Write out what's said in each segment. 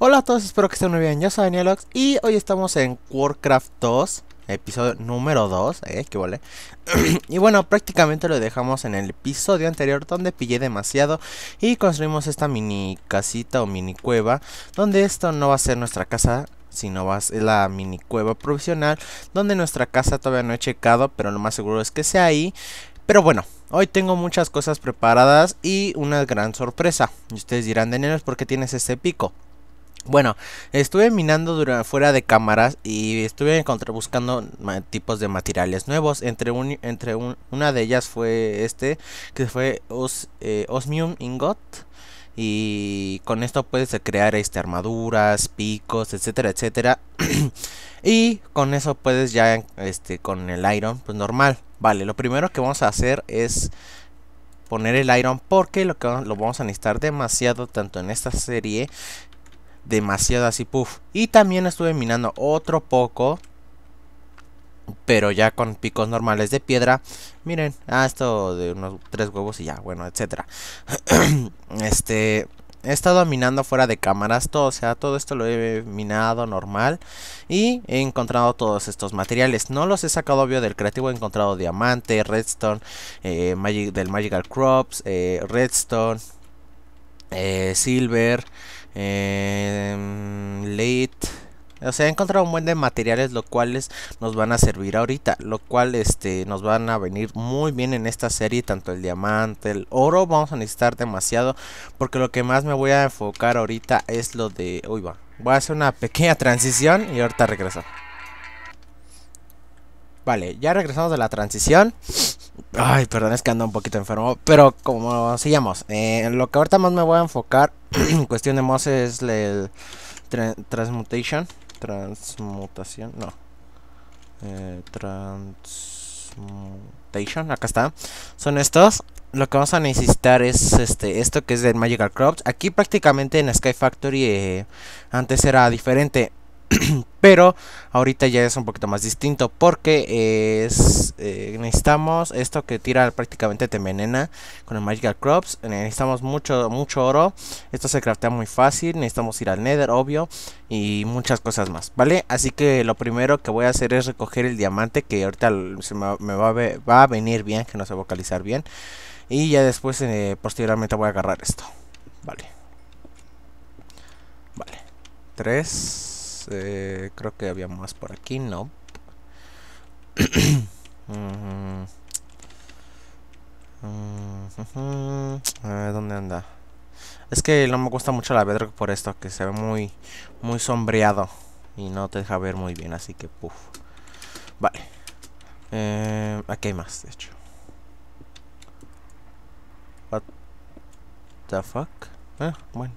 Hola a todos, espero que estén muy bien, yo soy Danielox y hoy estamos en Warcraft 2, episodio número 2, eh, que vale Y bueno, prácticamente lo dejamos en el episodio anterior donde pillé demasiado y construimos esta mini casita o mini cueva Donde esto no va a ser nuestra casa, sino va a ser la mini cueva provisional Donde nuestra casa todavía no he checado, pero lo más seguro es que sea ahí Pero bueno, Hoy tengo muchas cosas preparadas y una gran sorpresa. Y ustedes dirán, Daniel, ¿por qué tienes este pico? Bueno, estuve minando fuera de cámaras y estuve buscando tipos de materiales nuevos. Entre, una de ellas fue este, que fue eh, Osmium Ingot. Y con esto puedes crear este, armaduras, picos, etcétera, etcétera. y con eso puedes ya, este, con el iron, pues normal. Vale, lo primero que vamos a hacer es poner el iron porque lo lo vamos a necesitar demasiado tanto en esta serie demasiado así, puff. Y también estuve minando otro poco, pero ya con picos normales de piedra. Miren, ah, esto de unos tres huevos y ya, bueno, etcétera. este, he estado minando fuera de cámaras todo, o sea, todo esto lo he minado normal y he encontrado todos estos materiales. No los he sacado obvio del creativo, he encontrado diamante, redstone, eh, del Magical Crops, eh, redstone, eh, silver, eh, em, late. O sea, he encontrado un buen de materiales lo cuales nos van a servir ahorita, lo cual este, nos van a venir muy bien en esta serie, tanto el diamante, el oro, vamos a necesitar demasiado, porque lo que más me voy a enfocar ahorita es lo de... Uy, va, voy a hacer una pequeña transición y ahorita regreso. Vale, ya regresamos de la transición. Ay, perdón, es que ando un poquito enfermo. Pero como sigamos, eh, lo que ahorita más me voy a enfocar en cuestión de mods es el transmutation. Transmutación, no. Eh, transmutation, acá está. Son estos. Lo que vamos a necesitar es este esto que es de Magical Crops. Aquí prácticamente en Sky Factory eh, antes era diferente. Pero ahorita ya es un poquito más distinto porque es, eh, necesitamos esto que tira prácticamente te envenena con el Magical Crops. Necesitamos mucho, mucho oro. Esto se craftea muy fácil. Necesitamos ir al Nether, obvio. Y muchas cosas más, ¿vale? Así que lo primero que voy a hacer es recoger el diamante que ahorita me, va, a venir bien, que no sé vocalizar bien. Y ya después, eh, posteriormente, voy a agarrar esto. Vale. Vale. Tres eh, creo que había más por aquí, no. Mm, eh, ¿Dónde anda? Es que no me gusta mucho la bedrock por esto, que se ve muy, muy sombreado y no te deja ver muy bien, así que puff. Vale. Eh, aquí hay más, de hecho. What the fuck? Ah, bueno.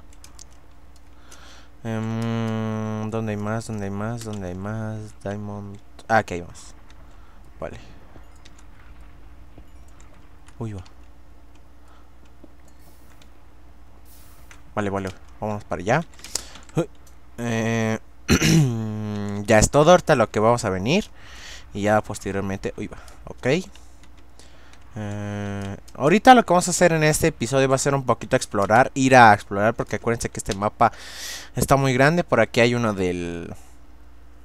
Em, ¿Dónde hay más? ¿Dónde hay más? ¿Dónde hay más? Diamond... Ah, aquí hay más. Vale. Uy, va. Vale, vale. Vamos para allá. Eh, ya es todo ahorita lo que vamos a venir. Y ya posteriormente... Uy, va. Ok. Eh, ahorita lo que vamos a hacer en este episodio va a ser un poquito explorar, ir a explorar, porque acuérdense que este mapa está muy grande. Por aquí hay uno del,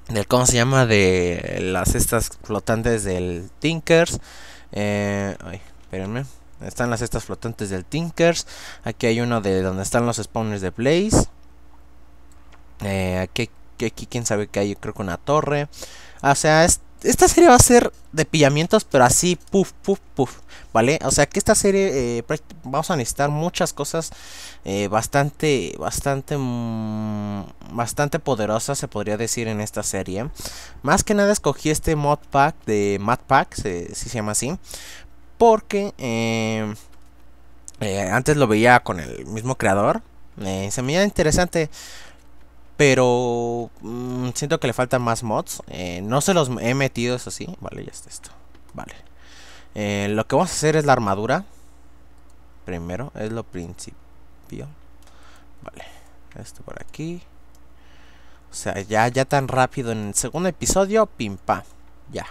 del ¿cómo se llama? De las estas flotantes del Tinkers. Eh, ay, espérenme. Están las estas flotantes del Tinkers. Aquí hay uno de donde están los spawners de Blaze. Eh, aquí, quién sabe que hay, creo que una torre. Ah, o sea, es esta serie va a ser de pillamientos, pero así, puf, puff, puff, ¿vale? O sea que esta serie eh, vamos a necesitar muchas cosas eh, bastante, bastante, mm, bastante poderosas, se podría decir, en esta serie. Más que nada escogí este mod pack de Mad Pack, si se llama así, porque em, eh, antes lo veía con el mismo creador. se me veía interesante pero mm, siento que le faltan más mods. Eh, no se los he metido, eso sí. Vale, ya está esto. Vale. Eh, lo que vamos a hacer es la armadura. Primero, es lo principio. Vale. Esto por aquí. O sea, ya, ya tan rápido en el segundo episodio, pimpa Ya.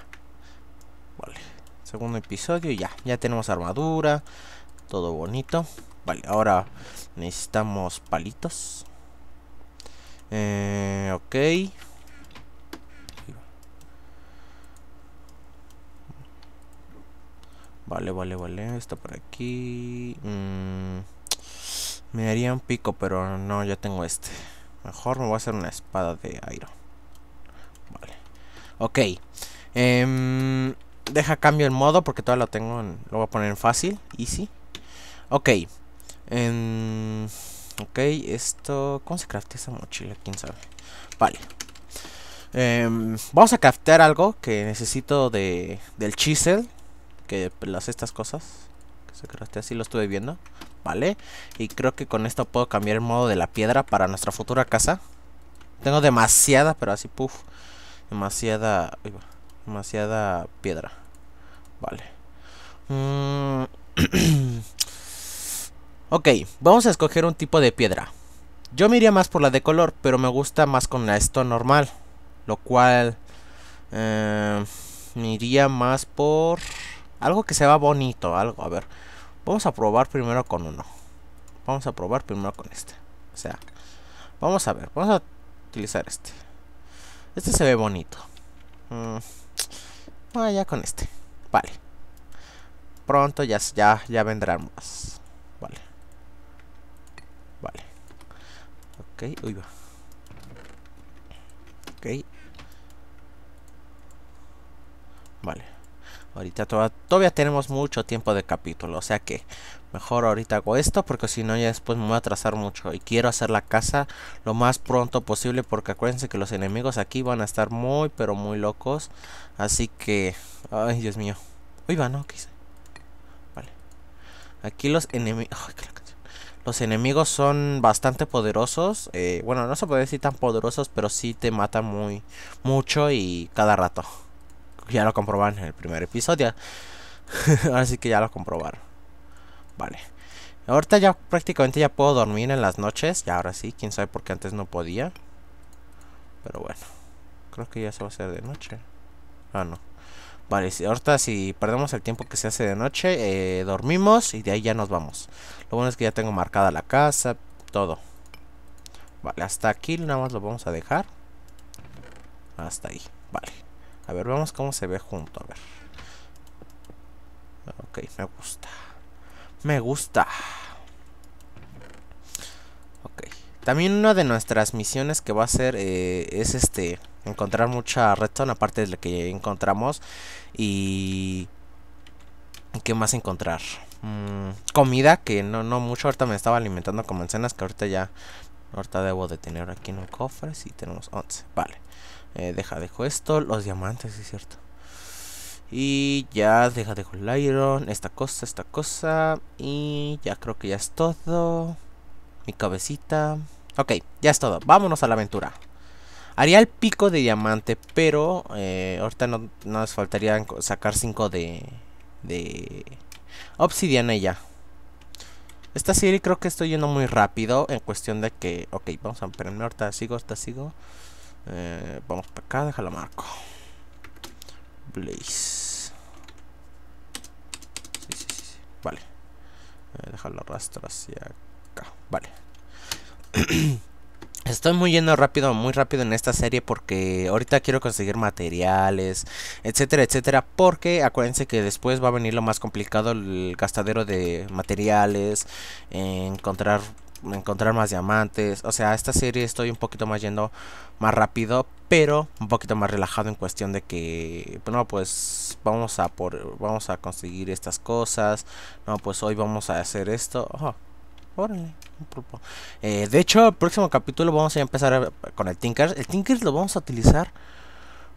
Vale. Segundo episodio, ya. Ya tenemos armadura. Todo bonito. Vale, ahora necesitamos palitos. Eh, ok. Vale, vale, vale. Esto por aquí. Mm. me daría un pico, pero no, ya tengo este. Mejor me voy a hacer una espada de iron. Vale. Ok. Em, deja cambio el modo porque todavía lo tengo Lo voy a poner en fácil. Easy. Ok. Eh, Ok, esto... ¿Cómo se craftea esa mochila? ¿Quién sabe? Vale. Em, vamos a craftear algo que necesito de, del chisel. Que las estas cosas. Que se crafte así, lo estuve viendo. Vale. Y creo que con esto puedo cambiar el modo de la piedra para nuestra futura casa. Tengo demasiada, pero así, puff. Demasiada... Demasiada piedra. Vale. Mm, Ok, vamos a escoger un tipo de piedra. Yo me iría más por la de color, pero me gusta más con esto normal. Lo cual... Eh, me iría más por... Algo que se vea bonito, algo. A ver, vamos a probar primero con uno. Vamos a probar primero con este. O sea, vamos a ver, vamos a utilizar este. Este se ve bonito. Mm, ah, ya con este. Vale. Pronto ya, ya, ya vendrán más. Ok, uy va. Ok. Vale. Ahorita todavía, tenemos mucho tiempo de capítulo, o sea que mejor ahorita hago esto porque si no ya después me voy a atrasar mucho y quiero hacer la casa lo más pronto posible porque acuérdense que los enemigos aquí van a estar muy pero muy locos, así que... Ay, Dios mío. Uy, va, no, Vale. Aquí los enemigos... Los enemigos son bastante poderosos. Eh, bueno, no se puede decir tan poderosos, pero sí te matan muy mucho y cada rato. Ya lo comprobaron en el primer episodio. Ahora sí que ya lo comprobaron. Vale. Ahorita ya prácticamente ya puedo dormir en las noches. Ya ahora sí, quién sabe por qué antes no podía. Pero bueno. Creo que ya se va a hacer de noche. Ah, no. Vale, ahorita si perdemos el tiempo que se hace de noche, eh, dormimos y de ahí ya nos vamos. Lo bueno es que ya tengo marcada la casa, todo. Vale, hasta aquí nada más lo vamos a dejar. Hasta ahí, vale. A ver, vamos cómo se ve junto, a ver. Ok, me gusta. Me gusta. Ok. También una de nuestras misiones que va a ser eh, es este encontrar mucha redstone aparte de la que encontramos y qué más encontrar mm, comida que no no mucho ahorita me estaba alimentando con manzanas que ahorita ya ahorita debo de tener aquí en el cofre si sí, tenemos 11 vale eh, deja dejo esto los diamantes sí, es cierto y ya deja dejo el iron esta cosa esta cosa y ya creo que ya es todo mi cabecita ok ya es todo vámonos a la aventura Haría el pico de diamante, pero eh, ahorita no, nos faltaría sacar 5 de, obsidiana ya. Esta serie creo que estoy yendo muy rápido en cuestión de que... Ok, vamos a esperarme, ahorita sigo, hasta sigo. Eh, vamos para acá, déjalo marco. Blaze. Sí, sí, sí, Vale. Eh, déjalo arrastrar hacia acá. Vale. Estoy muy yendo rápido, muy rápido en esta serie porque ahorita quiero conseguir materiales, etcétera, etcétera. Porque acuérdense que después va a venir lo más complicado, el gastadero de materiales, encontrar, encontrar más diamantes. O sea, esta serie estoy un poquito más yendo más rápido, pero un poquito más relajado en cuestión de que, bueno, pues vamos a, por, vamos a conseguir estas cosas. No, pues hoy vamos a hacer esto. Órale. Eh, de hecho, el próximo capítulo vamos a empezar con el Tinkers. El Tinkers lo vamos a utilizar.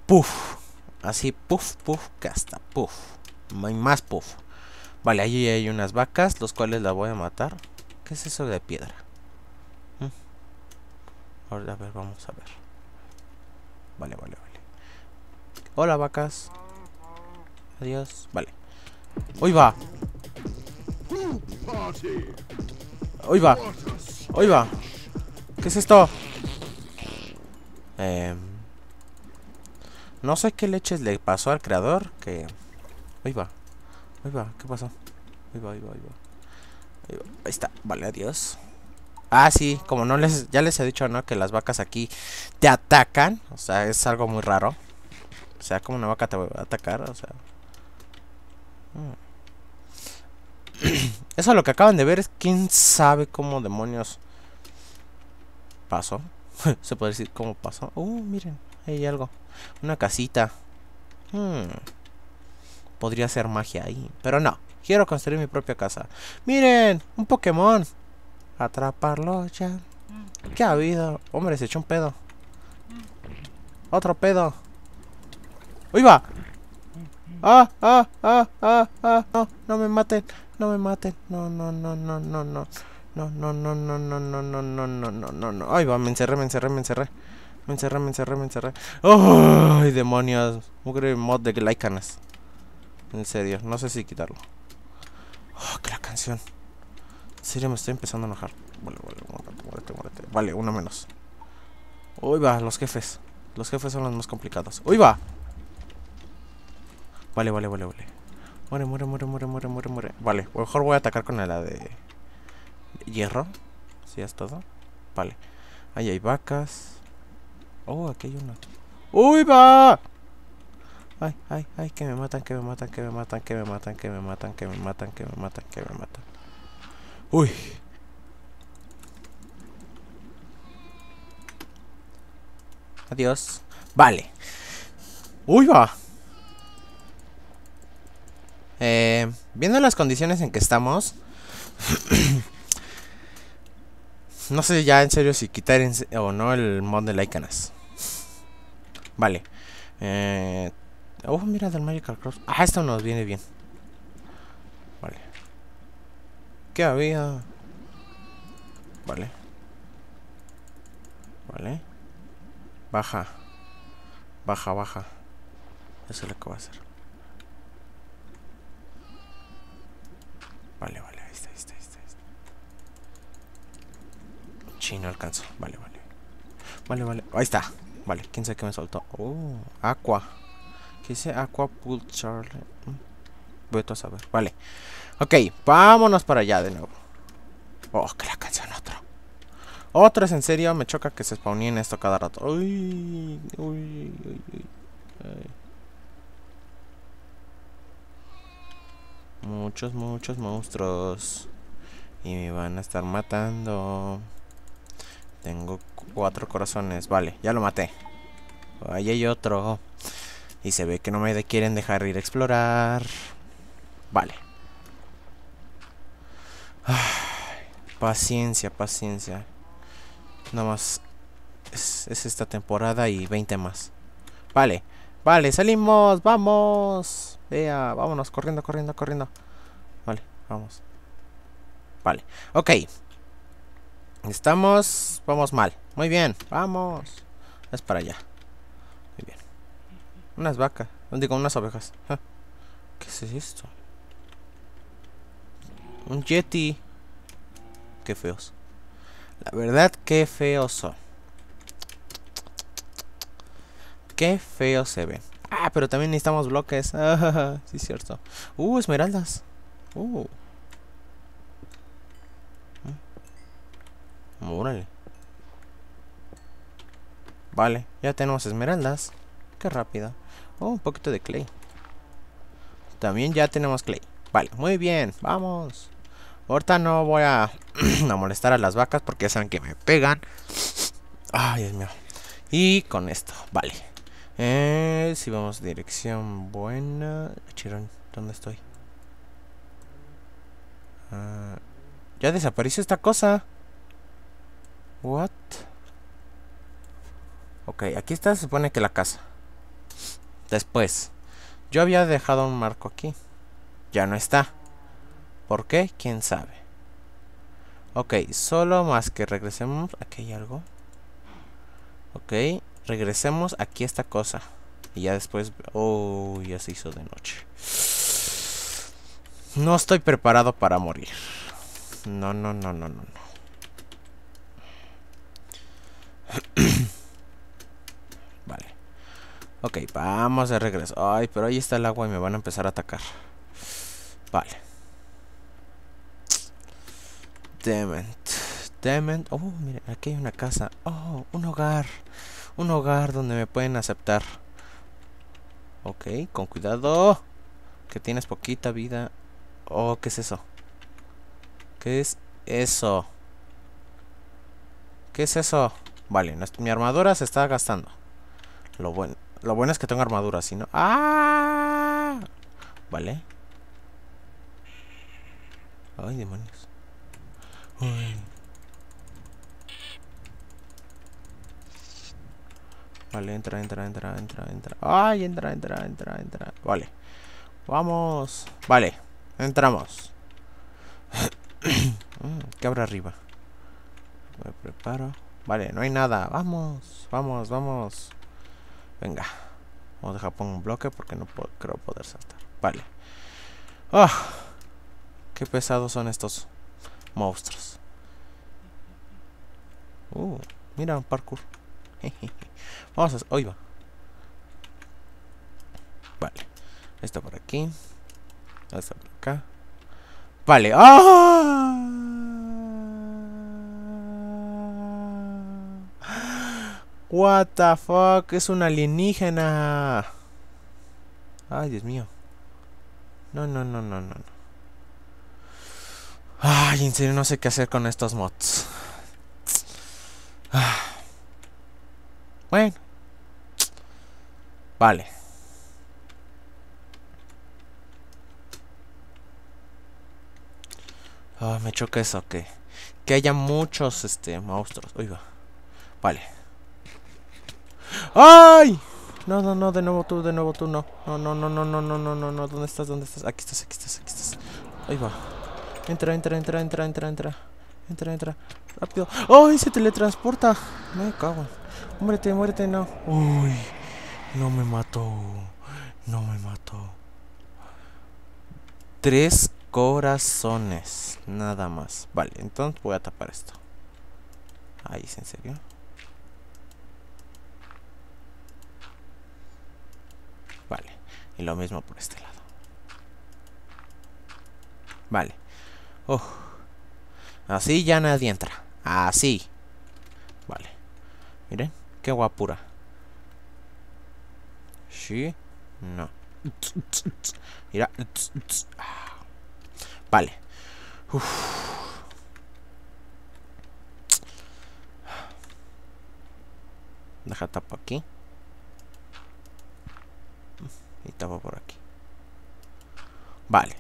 puf Así, puf puff, casta, puff. Hay más puff. Vale, allí hay unas vacas, los cuales las voy a matar. ¿Qué es eso de piedra? Mm. Ahora, a ver, vamos a ver. Vale, vale, vale. Hola, vacas. Adiós. Vale. Hoy va. Hoy va. Hoy va. ¿Qué es esto? Eh, no sé qué leches le pasó al creador. Que. va. ¡Hoy va. ¿Qué pasó? Ahí va, ¡Hoy va, va. Ahí, está. Vale, adiós. Ah, sí, como no les, ya les he dicho, ¿no? Que las vacas aquí te atacan. O sea, es algo muy raro. O sea, como una vaca te va a atacar. O sea. Mm. Eso lo que acaban de ver es quién sabe cómo demonios pasó. Se puede decir cómo pasó. Uh, miren, hay algo. Una casita. Hmm. Podría ser magia ahí. Pero no, quiero construir mi propia casa. Miren, un Pokémon. Atraparlo ya. ¿Qué ha habido? Hombre, se echó un pedo. Otro pedo. ¡Uy va! ¡Ah, ah, ah, ah, ah. No, no me maten no me maten. No, no, no, no, no, no. No, no, no, no, no, no, no, no, no, no, no, no. Ay, va, me encerré, me encerré, me encerré. Me encerré, me encerré, me encerré. ¡Ay, demonios! Mugre mod de Glycanas. En serio, no sé si quitarlo. ¡Oh, que la canción! En serio, me estoy empezando a enojar. Vale, vale, vale, muérete, muérete. Vale, uno menos. Uy, va, los jefes. Los jefes son los más complicados. ¡Uy, va! Vale, vale, vale, vale. Muere, muere, muere, muere, muere, muere, muere. Vale, mejor voy a atacar con la de hierro. Si es todo. Vale. Ahí hay vacas. Oh, aquí hay una. ¡Uy, va! Ay, ay, ay, que me matan, que me matan, que me matan, que me matan, que me matan, que me matan, que me matan, que me matan. Uy. Adiós. Vale. Uy, va. Eh, viendo las condiciones en que estamos, no sé ya en serio si quitar o no el mod de Lycanas. Vale. Eh, oh, mira del Magical Cross. Ah, esto nos viene bien. Vale. ¿Qué había? Vale. Vale. Baja. Baja, baja. Eso es lo que va a hacer. Vale, vale, ahí está, ahí está, ahí está. Chino alcanzo. Vale, vale. Vale, vale. Ahí está. Vale, quién sabe qué me soltó. Oh, Aqua. ¿Qué dice Aqua Pool Charlie? Mm. Voy a saber. Vale. Ok, vámonos para allá de nuevo. Oh, que la canción otro. Otro es en serio, me choca que se spawnen esto cada rato. Uy, uy, uy, uy. Muchos, muchos monstruos. Y me van a estar matando. Tengo cuatro corazones. Vale, ya lo maté. Ahí hay otro. Y se ve que no me quieren dejar ir a explorar. Vale. paciencia, paciencia. Nada más. Es, es esta temporada y 20 más. Vale. Vale, salimos, vamos. Vea, vámonos, corriendo, corriendo, corriendo. Vale, vamos. Vale, ok. Estamos, vamos mal. Muy bien, vamos. Es para allá. Muy bien. Unas vacas, digo, unas ovejas. ¿Qué es esto? Un jetty. Qué feos. La verdad, qué feos son. Qué feo se ve. Ah, pero también necesitamos bloques. si sí, cierto. Uh, esmeraldas. Uh. Mm. Órale. Vale, ya tenemos esmeraldas. Qué rápido. Oh, un poquito de clay. También ya tenemos clay. Vale, muy bien, vamos. Ahorita no voy a, a molestar a las vacas porque ya saben que me pegan. Ay, Dios mío. Y con esto, vale. Eh, si vamos dirección buena... Chirón, ¿dónde estoy? Ah, ya desapareció esta cosa. What? Ok, aquí está, se supone que la casa. Después. Yo había dejado un marco aquí. Ya no está. ¿Por qué? ¿Quién sabe? Ok, solo más que regresemos. Aquí hay algo. Ok. Regresemos aquí a esta cosa. Y ya después... Oh, ya se hizo de noche. No estoy preparado para morir. No, no, no, no, no, no. vale. Ok, vamos de regreso. Ay, pero ahí está el agua y me van a empezar a atacar. Vale. Dement. Dement. Oh, miren, aquí hay una casa. Oh, un hogar. Un hogar donde me pueden aceptar. Ok, con cuidado. Que tienes poquita vida. Oh, ¿qué es eso? ¿Qué es eso? ¿Qué es eso? Vale, mi armadura se está gastando. Lo bueno, lo bueno es que tengo armadura, si no... ¡Ah! Vale. Ay, demonios. Uy. Vale, entra, entra, entra, entra, entra. Ay, entra, entra, entra, entra. Vale. Vamos. Vale. Entramos. Mm, ¿Qué habrá arriba? Me preparo. Vale, no hay nada. Vamos, vamos, vamos. Venga. Vamos a dejar pongo un bloque porque no creo poder saltar. Vale. ¡Ah! qué pesados son estos monstruos. Uh, mira, un parkour. Vamos a... Hoy va. Vale. esto por aquí. Esta por acá. Vale. oh What the fuck, es un alienígena. Ay, Dios mío. No, no, no, no, no. Ay, en serio no sé qué hacer con estos mods. Vale. Ah, me choca eso, que que haya muchos este monstruos. Uy, va. Vale. ¡Ay! No, no, no, de nuevo tú, de nuevo tú, no. No, no, no, no, no, no, no, no, no. ¿Dónde estás? ¿Dónde estás? Aquí estás, aquí estás, aquí estás. Ahí va. Entra, entra, entra, entra, entra, entra. Entra, entra. Rápido. ¡Ay! Se teletransporta. Me cago. Muérete, muérete, no. Uy, no me mató. No me mató. Tres corazones. Nada más. Vale, entonces voy a tapar esto. Ahí, en serio? Vale. Y lo mismo por este lado. Vale. Oh. Así ya nadie entra. Así. Vale. Miren, qué guapura. Sí, no. Mira. Vale. Deja tapo aquí. Y tapo por aquí. Vale.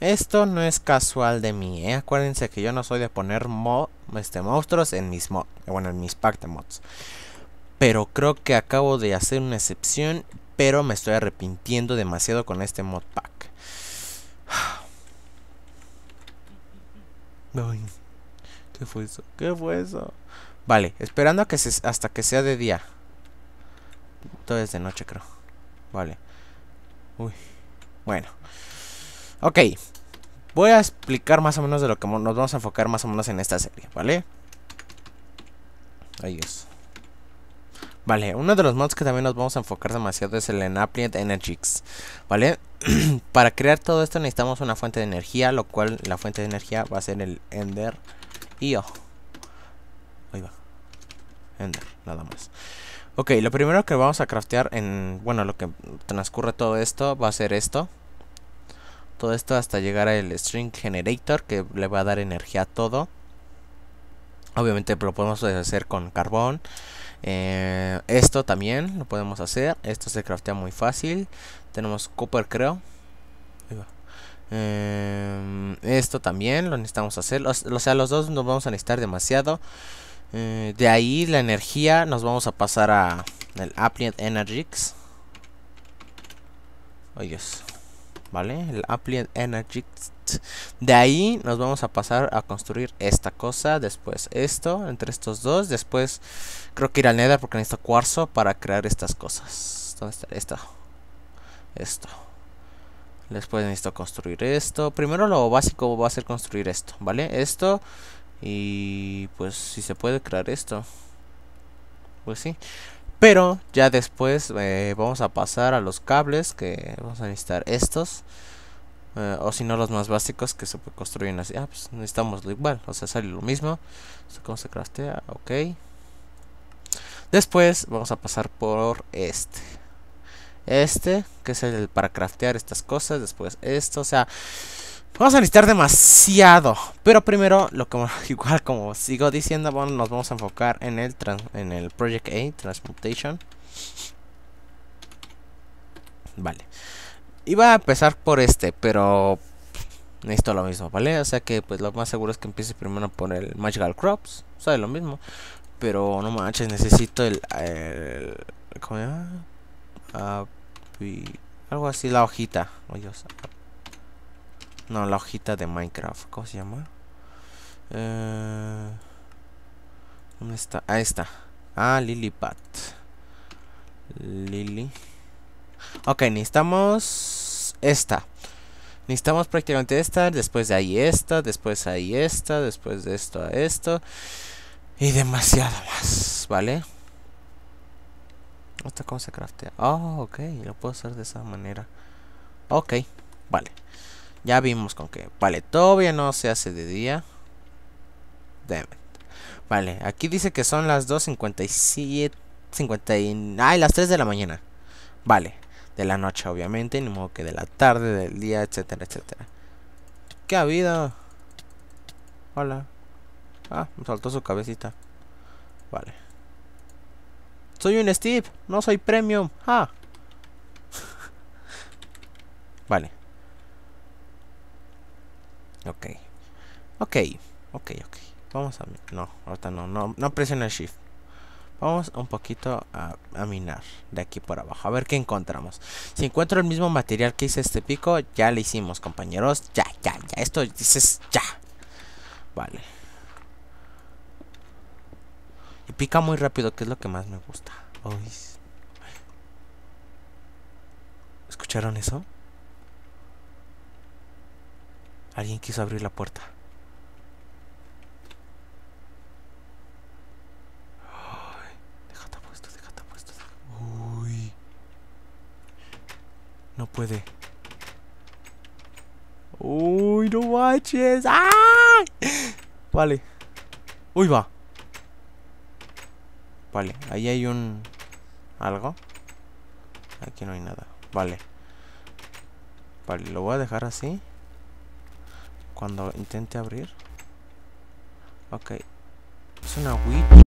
Esto no es casual de mí, ¿eh? Acuérdense que yo no soy de poner mod este, monstruos en mis, mods bueno, en mis pack de mods. Pero creo que acabo de hacer una excepción, pero me estoy arrepintiendo demasiado con este mod pack. ¿Qué fue eso? ¿Qué fue eso? Vale, esperando a que se, hasta que sea de día. Todo es de noche, creo. Vale. Uy. Bueno. Ok. Voy a explicar más o menos de lo que nos vamos a enfocar más o menos en esta serie, ¿vale? Ahí es. Vale, uno de los mods que también nos vamos a enfocar demasiado es el Enapliant Energix, ¿vale? Para crear todo esto necesitamos una fuente de energía, lo cual la fuente de energía va a ser el Ender IO. Ahí va. Ender, nada más. Ok, lo primero que vamos a craftear en... Bueno, lo que transcurre todo esto va a ser esto todo esto hasta llegar al string generator que le va a dar energía a todo. Obviamente lo podemos hacer con carbón. Eh, esto también lo podemos hacer. Esto se craftea muy fácil. Tenemos copper creo. Eh, esto también lo necesitamos hacer. O sea, los dos nos vamos a necesitar demasiado. Eh, de ahí la energía nos vamos a pasar a el Appliant Energix. Oh Dios. ¿vale? El Applied Energy. De ahí nos vamos a pasar a construir esta cosa, después esto, entre estos dos, después creo que ir al Nether porque necesito cuarzo para crear estas cosas. ¿Dónde está? Esto. Esto. Después necesito construir esto. Primero lo básico va a ser construir esto, ¿vale? Esto y pues si se puede crear esto. Pues sí. Pero ya después eh, vamos a pasar a los cables que vamos a necesitar estos. Eh, o si no los más básicos que se construyen así. Ah, pues necesitamos lo igual. O sea, sale lo mismo. ¿Cómo se craftea? Ok. Después vamos a pasar por este. Este, que es el para craftear estas cosas. Después esto. O sea, Vamos a necesitar demasiado. Pero primero, lo que igual como sigo diciendo, bueno, nos vamos a enfocar en el, en el Project A, Transmutation. Vale. Iba a empezar por este, pero necesito lo mismo, ¿vale? O sea que pues lo más seguro es que empiece primero por el Magical Crops, o sea, lo mismo. Pero no manches, necesito el... ¿Cómo se llama? Ah, algo así, la hojita. Oh, no, la hojita de Minecraft. ¿Cómo se llama? Eh, ¿Dónde está? Ah, ahí está. Ah, Lilipat Lily. Ok, necesitamos esta. Necesitamos prácticamente esta, después de ahí esta, después de ahí esta, después de esto a esto. Y demasiado más, ¿vale? cómo se craftea? Oh, ok, lo puedo hacer de esa manera. Ok, vale. Ya vimos con que, vale, todavía no se hace de día. Damn it. Vale, aquí dice que son las 2.57, 50 y... Ay, las 3 de la mañana. Vale, de la noche obviamente, ni modo que de la tarde, del día, etcétera, etcétera. ¿Qué ha habido? Hola. Ah, me saltó su cabecita. Vale. Soy un Steve, no soy premium. Ah. vale. Ok. Ok. Ok, ok. Vamos a... No, ahorita no. No, no presiona el shift. Vamos un poquito a, minar de aquí por abajo. A ver qué encontramos. Si encuentro el mismo material que hice este pico, ya le hicimos, compañeros. Ya, ya, ya. Esto dices ya. Vale. Y pica muy rápido, que es lo que más me gusta. Uy. ¿Escucharon eso? Alguien quiso abrir la puerta. Ay, déjate puesto, déjate puesto. Uy. No puede. Uy, no maches, ¡ah! Vale. Uy, va. Vale, ahí hay un... ¿Algo? Aquí no hay nada. Vale. Vale, lo voy a dejar así cuando intente abrir. Ok. Es una Wii.